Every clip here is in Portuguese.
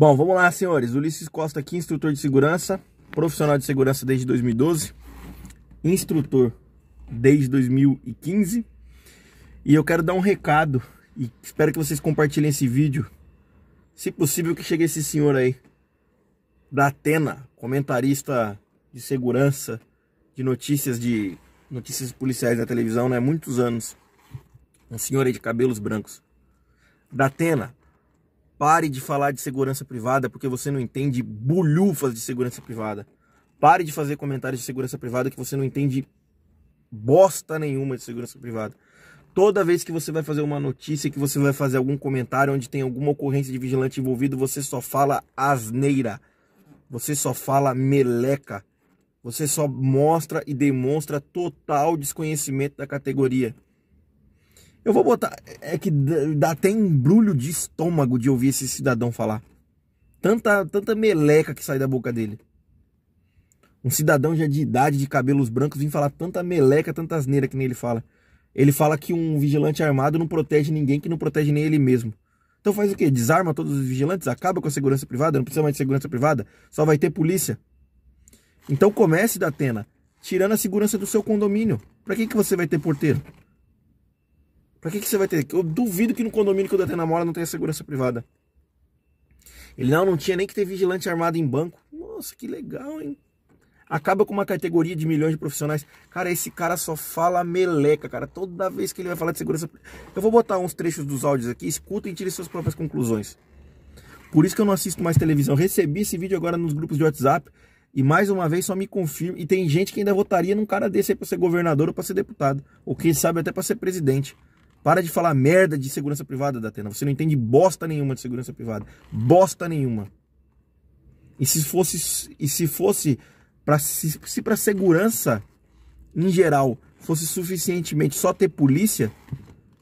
Bom, vamos lá, senhores. Ulisses Costa aqui, instrutor de segurança, profissional de segurança desde 2012, instrutor desde 2015. E eu quero dar um recado e espero que vocês compartilhem esse vídeo. Se possível que chegue esse senhor aí da Atena, comentarista de segurança, de notícias de notícias policiais na televisão, né, muitos anos. Um senhor aí de cabelos brancos. Da Atena, Pare de falar de segurança privada porque você não entende bulhufas de segurança privada. Pare de fazer comentários de segurança privada que você não entende bosta nenhuma de segurança privada. Toda vez que você vai fazer uma notícia, que você vai fazer algum comentário onde tem alguma ocorrência de vigilante envolvido, você só fala asneira. Você só fala meleca. Você só mostra e demonstra total desconhecimento da categoria. Eu vou botar. É que dá até embrulho de estômago de ouvir esse cidadão falar. Tanta, tanta meleca que sai da boca dele. Um cidadão já de idade, de cabelos brancos, vem falar tanta meleca, tanta asneira que nem ele fala. Ele fala que um vigilante armado não protege ninguém, que não protege nem ele mesmo. Então faz o quê? Desarma todos os vigilantes? Acaba com a segurança privada? Não precisa mais de segurança privada? Só vai ter polícia? Então comece, da Atena, tirando a segurança do seu condomínio. Para que, que você vai ter porteiro? Pra que, que você vai ter? Eu duvido que no condomínio que o Datena mora não tenha segurança privada. Ele não, não tinha nem que ter vigilante armado em banco. Nossa, que legal, hein? Acaba com uma categoria de milhões de profissionais. Cara, esse cara só fala meleca, cara. Toda vez que ele vai falar de segurança. Eu vou botar uns trechos dos áudios aqui, escutem e tirem suas próprias conclusões. Por isso que eu não assisto mais televisão. Recebi esse vídeo agora nos grupos de WhatsApp. E mais uma vez só me confirma. E tem gente que ainda votaria num cara desse aí pra ser governador ou pra ser deputado. Ou quem sabe até pra ser presidente. Para de falar merda de segurança privada, Datena. Você não entende bosta nenhuma de segurança privada. Bosta nenhuma. E se fosse, e se fosse para se, se para segurança em geral fosse suficientemente só ter polícia,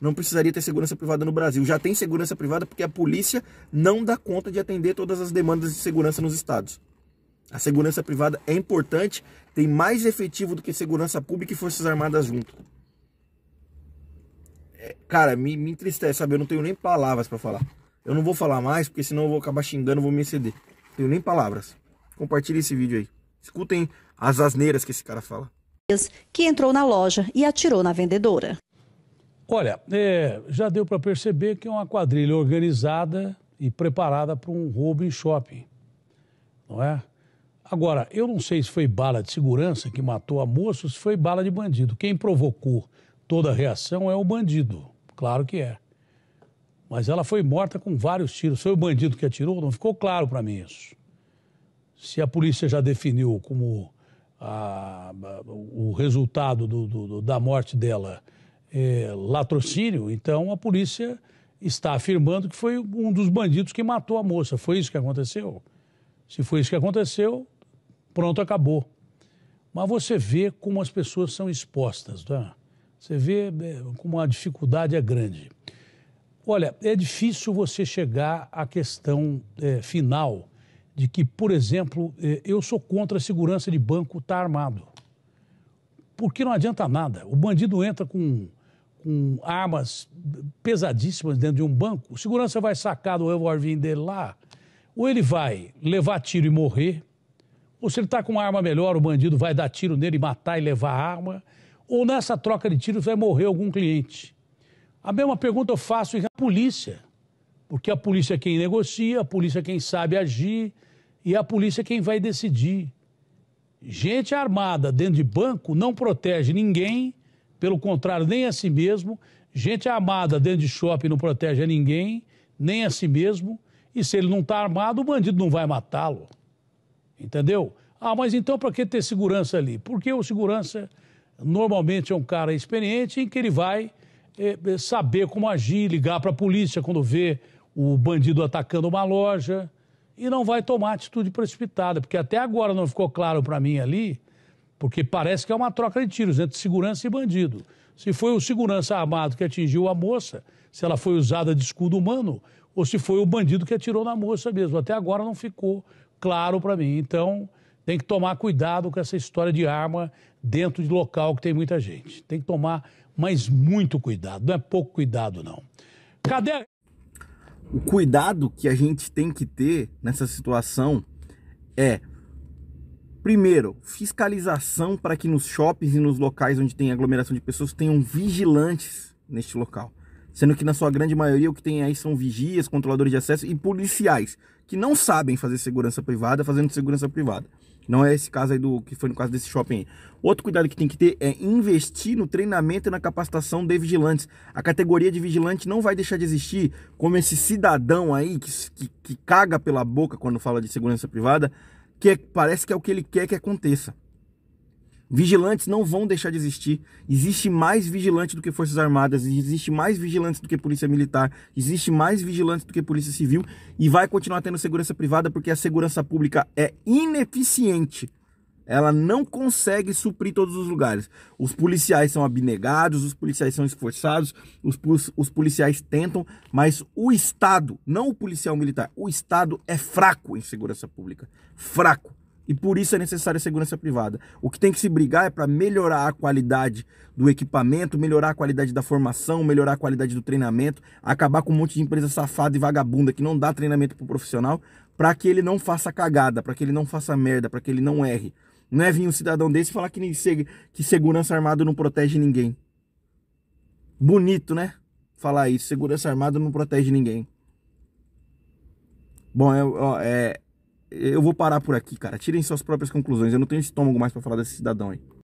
não precisaria ter segurança privada no Brasil. Já tem segurança privada porque a polícia não dá conta de atender todas as demandas de segurança nos estados. A segurança privada é importante, tem mais efetivo do que segurança pública e Forças Armadas junto cara, me, me entristece, sabe? Eu não tenho nem palavras para falar. Eu não vou falar mais, porque senão eu vou acabar xingando, vou me exceder. Não tenho nem palavras. Compartilhe esse vídeo aí. Escutem as asneiras que esse cara fala. Que entrou na loja e atirou na vendedora. Olha, é, já deu para perceber que é uma quadrilha organizada e preparada para um roubo em shopping, não é? Agora, eu não sei se foi bala de segurança que matou a moça ou se foi bala de bandido. Quem provocou toda reação é o bandido. Claro que é. Mas ela foi morta com vários tiros. Foi o bandido que atirou? Não ficou claro para mim isso. Se a polícia já definiu como a, a, o resultado do, do, da morte dela é latrocínio, então a polícia está afirmando que foi um dos bandidos que matou a moça. Foi isso que aconteceu? Se foi isso que aconteceu, pronto, acabou. Mas você vê como as pessoas são expostas. Não tá? é? Você vê é, como a dificuldade é grande. Olha, é difícil você chegar à questão é, final de que, por exemplo, é, eu sou contra a segurança de banco estar tá armado. Porque não adianta nada. O bandido entra com, com armas pesadíssimas dentro de um banco, o segurança vai sacar do revolvinho dele lá, ou ele vai levar tiro e morrer, ou se ele está com uma arma melhor, o bandido vai dar tiro nele, matar e levar a arma ou nessa troca de tiros vai morrer algum cliente. A mesma pergunta eu faço em polícia, porque a polícia é quem negocia, a polícia é quem sabe agir e a polícia é quem vai decidir. Gente armada dentro de banco não protege ninguém, pelo contrário, nem a si mesmo. Gente armada dentro de shopping não protege a ninguém, nem a si mesmo. E se ele não está armado, o bandido não vai matá-lo. Entendeu? Ah, mas então para que ter segurança ali? Porque o segurança normalmente é um cara experiente em que ele vai é, saber como agir, ligar para a polícia quando vê o bandido atacando uma loja e não vai tomar atitude precipitada, porque até agora não ficou claro para mim ali, porque parece que é uma troca de tiros entre segurança e bandido. Se foi o segurança armado que atingiu a moça, se ela foi usada de escudo humano, ou se foi o bandido que atirou na moça mesmo. Até agora não ficou claro para mim. Então, tem que tomar cuidado com essa história de arma dentro de local que tem muita gente. Tem que tomar, mais muito cuidado, não é pouco cuidado não. Cadê O cuidado que a gente tem que ter nessa situação é Primeiro, fiscalização para que nos shoppings e nos locais onde tem aglomeração de pessoas tenham vigilantes neste local. Sendo que, na sua grande maioria, o que tem aí são vigias, controladores de acesso e policiais, que não sabem fazer segurança privada, fazendo segurança privada. Não é esse caso aí do que foi no caso desse shopping. Outro cuidado que tem que ter é investir no treinamento e na capacitação de vigilantes. A categoria de vigilante não vai deixar de existir como esse cidadão aí que, que, que caga pela boca quando fala de segurança privada, que é, parece que é o que ele quer que aconteça. Vigilantes não vão deixar de existir. Existe mais vigilante do que Forças Armadas, existe mais vigilante do que Polícia Militar, existe mais vigilante do que Polícia Civil e vai continuar tendo segurança privada porque a segurança pública é ineficiente. Ela não consegue suprir todos os lugares. Os policiais são abnegados, os policiais são esforçados, os, os policiais tentam, mas o Estado, não o policial militar, o Estado é fraco em segurança pública. Fraco. E por isso é necessária a segurança privada. O que tem que se brigar é para melhorar a qualidade do equipamento, melhorar a qualidade da formação, melhorar a qualidade do treinamento, acabar com um monte de empresa safada e vagabunda que não dá treinamento para o profissional, para que ele não faça cagada, para que ele não faça merda, para que ele não erre. Não é vir um cidadão desse falar que, que segurança armada não protege ninguém. Bonito, né? Falar isso. Segurança armada não protege ninguém. Bom, é, é, eu vou parar por aqui, cara. Tirem suas próprias conclusões. Eu não tenho estômago mais para falar desse cidadão aí.